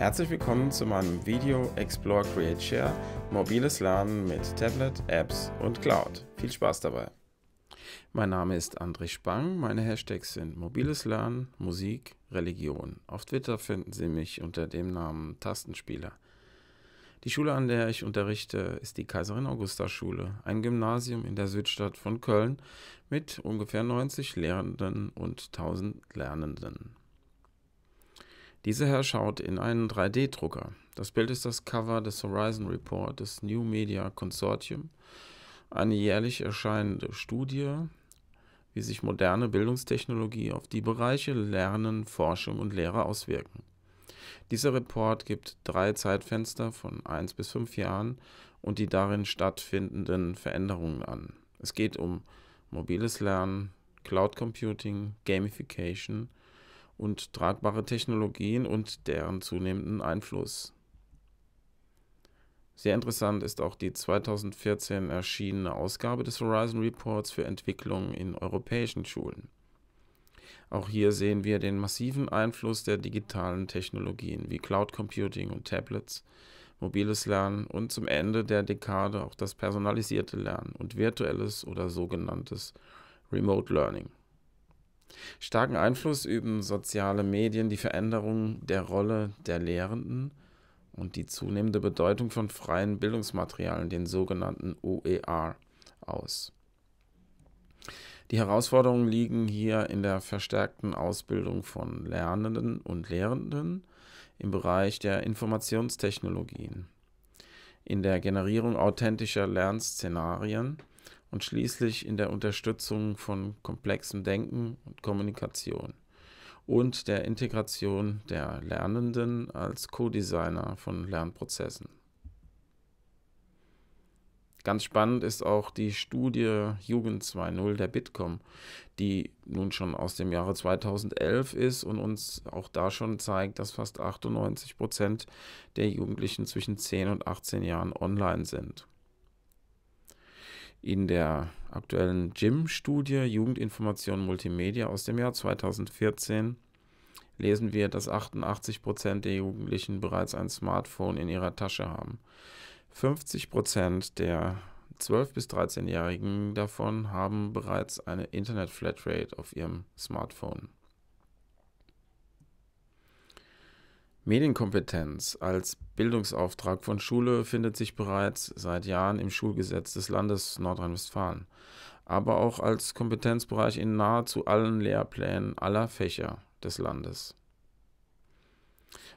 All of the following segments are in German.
Herzlich willkommen zu meinem Video Explore Create Share, mobiles Lernen mit Tablet, Apps und Cloud. Viel Spaß dabei! Mein Name ist André Spang, meine Hashtags sind mobiles Lernen, Musik, Religion. Auf Twitter finden Sie mich unter dem Namen Tastenspieler. Die Schule, an der ich unterrichte, ist die Kaiserin-Augusta-Schule, ein Gymnasium in der Südstadt von Köln mit ungefähr 90 Lehrenden und 1000 Lernenden. Dieser Herr schaut in einen 3D-Drucker. Das Bild ist das Cover des Horizon Report des New Media Consortium, eine jährlich erscheinende Studie, wie sich moderne Bildungstechnologie auf die Bereiche Lernen, Forschung und Lehre auswirken. Dieser Report gibt drei Zeitfenster von 1 bis 5 Jahren und die darin stattfindenden Veränderungen an. Es geht um mobiles Lernen, Cloud Computing, Gamification, und tragbare Technologien und deren zunehmenden Einfluss. Sehr interessant ist auch die 2014 erschienene Ausgabe des Horizon Reports für Entwicklung in europäischen Schulen. Auch hier sehen wir den massiven Einfluss der digitalen Technologien wie Cloud Computing und Tablets, mobiles Lernen und zum Ende der Dekade auch das personalisierte Lernen und virtuelles oder sogenanntes Remote Learning. Starken Einfluss üben soziale Medien die Veränderung der Rolle der Lehrenden und die zunehmende Bedeutung von freien Bildungsmaterialien, den sogenannten OER, aus. Die Herausforderungen liegen hier in der verstärkten Ausbildung von Lernenden und Lehrenden im Bereich der Informationstechnologien, in der Generierung authentischer Lernszenarien und schließlich in der Unterstützung von komplexem Denken und Kommunikation und der Integration der Lernenden als Co-Designer von Lernprozessen. Ganz spannend ist auch die Studie Jugend 2.0 der Bitkom, die nun schon aus dem Jahre 2011 ist und uns auch da schon zeigt, dass fast 98 Prozent der Jugendlichen zwischen 10 und 18 Jahren online sind in der aktuellen GYM-Studie Jugendinformation Multimedia aus dem Jahr 2014 lesen wir, dass 88 der Jugendlichen bereits ein Smartphone in ihrer Tasche haben. 50 der 12- bis 13-Jährigen davon haben bereits eine Internet-Flatrate auf ihrem Smartphone. Medienkompetenz als Bildungsauftrag von Schule findet sich bereits seit Jahren im Schulgesetz des Landes Nordrhein-Westfalen, aber auch als Kompetenzbereich in nahezu allen Lehrplänen aller Fächer des Landes.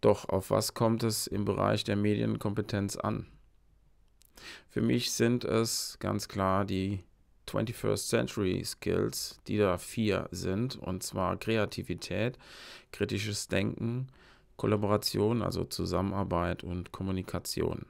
Doch auf was kommt es im Bereich der Medienkompetenz an? Für mich sind es ganz klar die 21st Century Skills, die da vier sind, und zwar Kreativität, kritisches Denken, Kollaboration, also Zusammenarbeit und Kommunikation.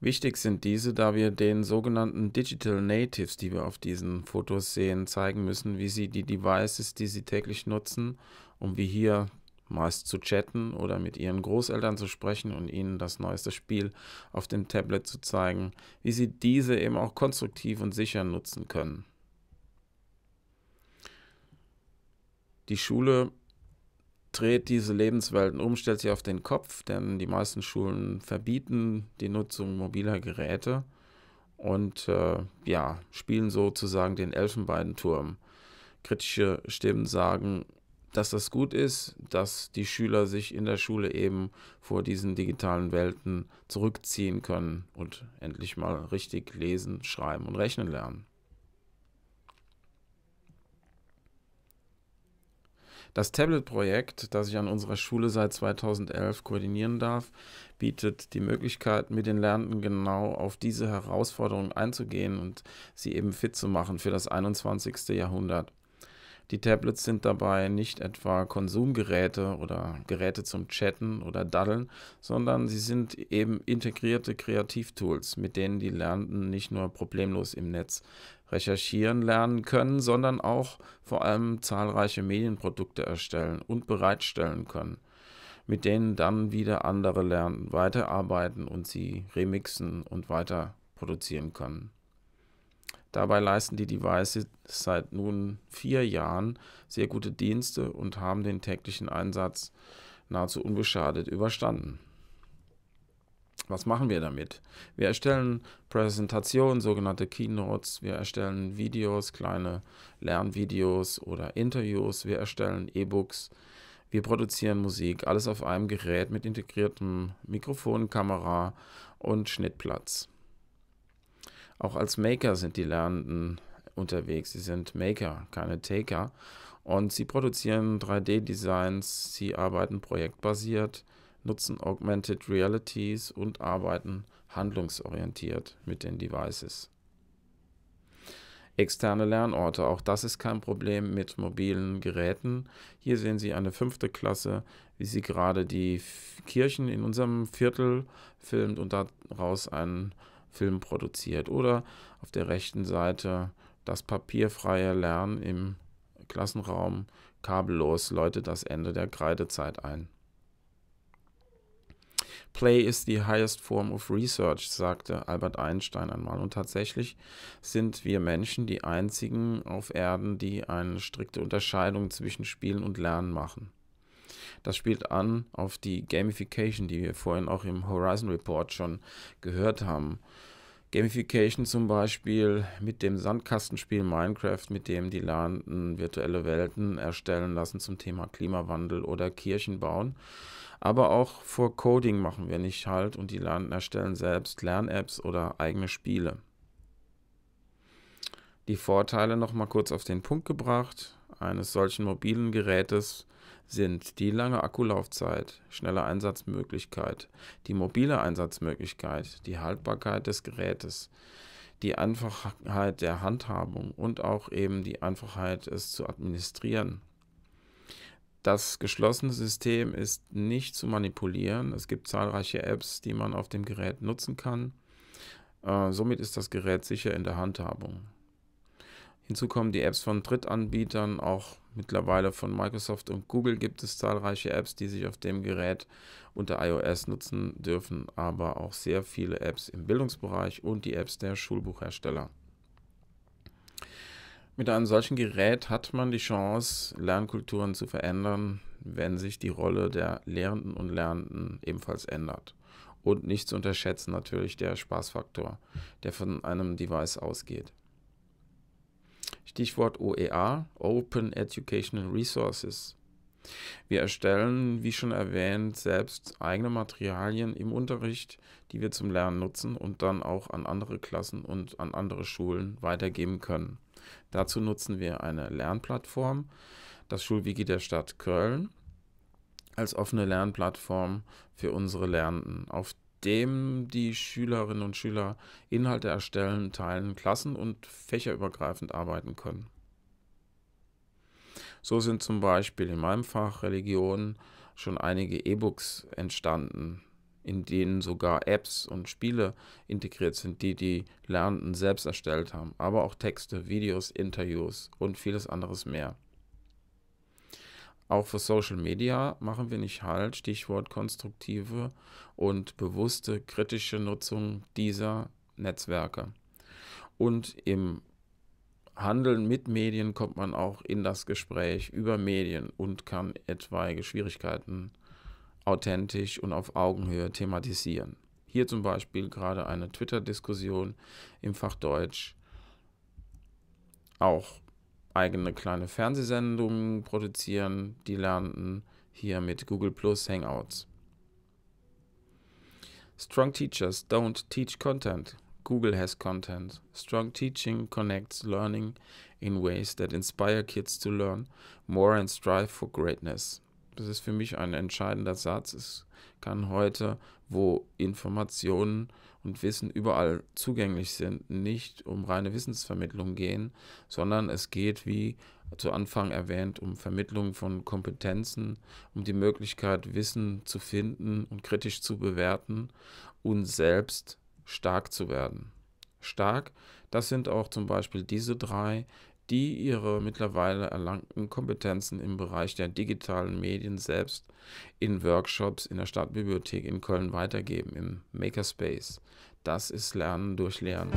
Wichtig sind diese, da wir den sogenannten Digital Natives, die wir auf diesen Fotos sehen, zeigen müssen, wie sie die Devices, die sie täglich nutzen, um wie hier meist zu chatten oder mit ihren Großeltern zu sprechen und ihnen das neueste Spiel auf dem Tablet zu zeigen, wie sie diese eben auch konstruktiv und sicher nutzen können. Die Schule dreht diese Lebenswelten um, stellt sie auf den Kopf, denn die meisten Schulen verbieten die Nutzung mobiler Geräte und äh, ja, spielen sozusagen den Elfenbeinturm. Kritische Stimmen sagen, dass das gut ist, dass die Schüler sich in der Schule eben vor diesen digitalen Welten zurückziehen können und endlich mal richtig lesen, schreiben und rechnen lernen. Das Tablet-Projekt, das ich an unserer Schule seit 2011 koordinieren darf, bietet die Möglichkeit, mit den Lernenden genau auf diese Herausforderung einzugehen und sie eben fit zu machen für das 21. Jahrhundert. Die Tablets sind dabei nicht etwa Konsumgeräte oder Geräte zum Chatten oder Daddeln, sondern sie sind eben integrierte Kreativtools, mit denen die Lernenden nicht nur problemlos im Netz recherchieren lernen können, sondern auch vor allem zahlreiche Medienprodukte erstellen und bereitstellen können, mit denen dann wieder andere Lernenden weiterarbeiten und sie remixen und weiter produzieren können. Dabei leisten die Devices seit nun vier Jahren sehr gute Dienste und haben den täglichen Einsatz nahezu unbeschadet überstanden. Was machen wir damit? Wir erstellen Präsentationen, sogenannte Keynotes, wir erstellen Videos, kleine Lernvideos oder Interviews, wir erstellen E-Books, wir produzieren Musik, alles auf einem Gerät mit integriertem Mikrofon, Kamera und Schnittplatz. Auch als Maker sind die Lernenden unterwegs. Sie sind Maker, keine Taker. Und sie produzieren 3D-Designs, sie arbeiten projektbasiert, nutzen Augmented Realities und arbeiten handlungsorientiert mit den Devices. Externe Lernorte, auch das ist kein Problem mit mobilen Geräten. Hier sehen Sie eine fünfte Klasse, wie sie gerade die Kirchen in unserem Viertel filmt und daraus einen Film produziert. Oder auf der rechten Seite das papierfreie Lernen im Klassenraum kabellos läutet das Ende der Kreidezeit ein. Play is the highest form of research, sagte Albert Einstein einmal. Und tatsächlich sind wir Menschen die einzigen auf Erden, die eine strikte Unterscheidung zwischen Spielen und Lernen machen. Das spielt an auf die Gamification, die wir vorhin auch im Horizon Report schon gehört haben. Gamification zum Beispiel mit dem Sandkastenspiel Minecraft, mit dem die Lernenden virtuelle Welten erstellen lassen zum Thema Klimawandel oder Kirchen bauen. Aber auch vor Coding machen wir nicht halt und die Lernenden erstellen selbst Lern-Apps oder eigene Spiele. Die Vorteile nochmal kurz auf den Punkt gebracht eines solchen mobilen Gerätes sind die lange Akkulaufzeit, schnelle Einsatzmöglichkeit, die mobile Einsatzmöglichkeit, die Haltbarkeit des Gerätes, die Einfachheit der Handhabung und auch eben die Einfachheit, es zu administrieren. Das geschlossene System ist nicht zu manipulieren. Es gibt zahlreiche Apps, die man auf dem Gerät nutzen kann. Äh, somit ist das Gerät sicher in der Handhabung. Hinzu kommen die Apps von Drittanbietern, auch mittlerweile von Microsoft und Google gibt es zahlreiche Apps, die sich auf dem Gerät unter iOS nutzen dürfen, aber auch sehr viele Apps im Bildungsbereich und die Apps der Schulbuchhersteller. Mit einem solchen Gerät hat man die Chance, Lernkulturen zu verändern, wenn sich die Rolle der Lehrenden und Lernenden ebenfalls ändert. Und nicht zu unterschätzen natürlich der Spaßfaktor, der von einem Device ausgeht. Stichwort OER, Open Educational Resources. Wir erstellen, wie schon erwähnt, selbst eigene Materialien im Unterricht, die wir zum Lernen nutzen und dann auch an andere Klassen und an andere Schulen weitergeben können. Dazu nutzen wir eine Lernplattform, das Schulwiki der Stadt Köln, als offene Lernplattform für unsere Lernenden. Auf dem die Schülerinnen und Schüler Inhalte erstellen, teilen, klassen- und fächerübergreifend arbeiten können. So sind zum Beispiel in meinem Fach Religion schon einige E-Books entstanden, in denen sogar Apps und Spiele integriert sind, die die Lernenden selbst erstellt haben, aber auch Texte, Videos, Interviews und vieles anderes mehr. Auch für Social Media machen wir nicht halt. Stichwort konstruktive und bewusste kritische Nutzung dieser Netzwerke. Und im Handeln mit Medien kommt man auch in das Gespräch über Medien und kann etwaige Schwierigkeiten authentisch und auf Augenhöhe thematisieren. Hier zum Beispiel gerade eine Twitter-Diskussion im Fach Deutsch. Auch eigene kleine Fernsehsendungen produzieren. Die lernten hier mit Google Plus Hangouts. Strong teachers don't teach content. Google has content. Strong teaching connects learning in ways that inspire kids to learn more and strive for greatness. Das ist für mich ein entscheidender Satz. Es kann heute, wo Informationen und Wissen überall zugänglich sind, nicht um reine Wissensvermittlung gehen, sondern es geht, wie zu Anfang erwähnt, um Vermittlung von Kompetenzen, um die Möglichkeit, Wissen zu finden und kritisch zu bewerten und selbst stark zu werden. Stark, das sind auch zum Beispiel diese drei die ihre mittlerweile erlangten Kompetenzen im Bereich der digitalen Medien selbst in Workshops in der Stadtbibliothek in Köln weitergeben, im Makerspace. Das ist Lernen durch Lernen.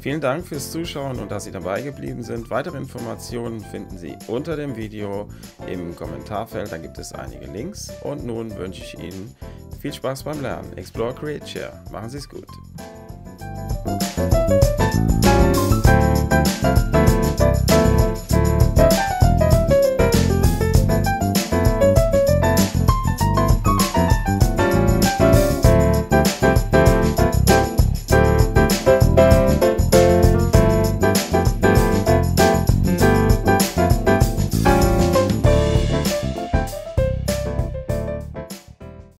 Vielen Dank fürs Zuschauen und dass Sie dabei geblieben sind. Weitere Informationen finden Sie unter dem Video im Kommentarfeld, da gibt es einige Links. Und nun wünsche ich Ihnen viel Spaß beim Lernen. Explore, Create, Share. Machen Sie es gut. Música